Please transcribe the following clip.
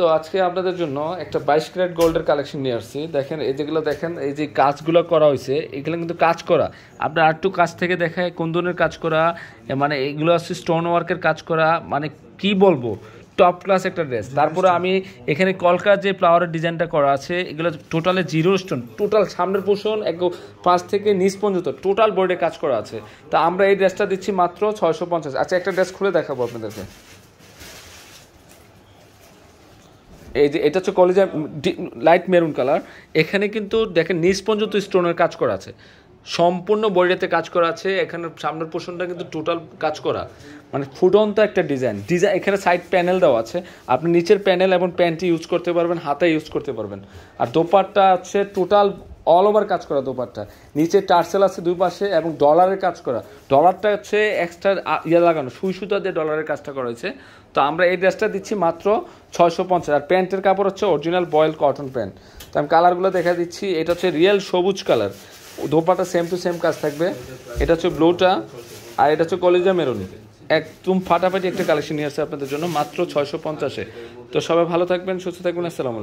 তো আজকে আপনাদের জন্য একটা বাইশ ক্যারেট গোল্ডের কালেকশন নিয়ে আসছি দেখেন এই যেগুলো দেখেন এই যে কাজগুলো করা হয়েছে এগুলো কিন্তু কাজ করা আপনার আর একটু কাজ থেকে দেখায় কোন ধরনের কাজ করা মানে এগুলো আছে স্টোন ওয়ার্কের কাজ করা মানে কি বলবো টপ ক্লাস একটা ড্রেস তারপরে আমি এখানে কলকার যে ফ্লাওয়ারের ডিজাইনটা করা আছে এগুলো টোটালে জিরো স্টোন টোটাল সামনের পোষণ এক পাঁচ থেকে নিচ পর্যন্ত টোটাল বোর্ডে কাজ করা আছে তা আমরা এই ড্রেসটা দিচ্ছি মাত্র ছয়শো পঞ্চাশ আচ্ছা একটা ড্রেস খুলে দেখাবো আপনাদেরকে এই যে এটা হচ্ছে কলেজের লাইট মেরুন কালার এখানে কিন্তু দেখেন নিজ পর্যন্ত স্টোনের কাজ করা আছে সম্পূর্ণ বইটাতে কাজ করা আছে এখানে সামনের পোষণটা কিন্তু টোটাল কাজ করা মানে ফুটন্ত একটা ডিজাইন ডিজাইন এখানে সাইড প্যানেল দেওয়া আছে আপনি নিচের প্যানেল এবং প্যান্টটি ইউজ করতে পারবেন হাতে ইউজ করতে পারবেন আর দোপারটা হচ্ছে টোটাল অল ওভার কাজ করা দোপারটা নিচে টার্সেল আছে দুই পাশে এবং ডলারের কাজ করা ডলারটা হচ্ছে এক্সট্রা ইয়ে লাগানো সুই সুতা দিয়ে ডলারের কাজটা করা হয়েছে তো আমরা এই ড্রেসটা দিচ্ছি মাত্র ছয়শো পঞ্চাশ আর প্যান্টের কাপড় হচ্ছে অরিজিনাল বয়েল কটন প্যান্ট তো আমি কালারগুলো দেখা দিচ্ছি এটা হচ্ছে রিয়েল সবুজ colour dupatta same to same কাজ থাকবে এটা হচ্ছে ব্লুটা আর এটা হচ্ছে কলেজা মেরুন একদম ফাটাফাটি একটা কালেকশন নিয়ে আসছে আপনাদের জন্য মাত্র ছয়শো পঞ্চাশে তো সবাই ভালো থাকবেন সুস্থ থাকবেন আসসালাম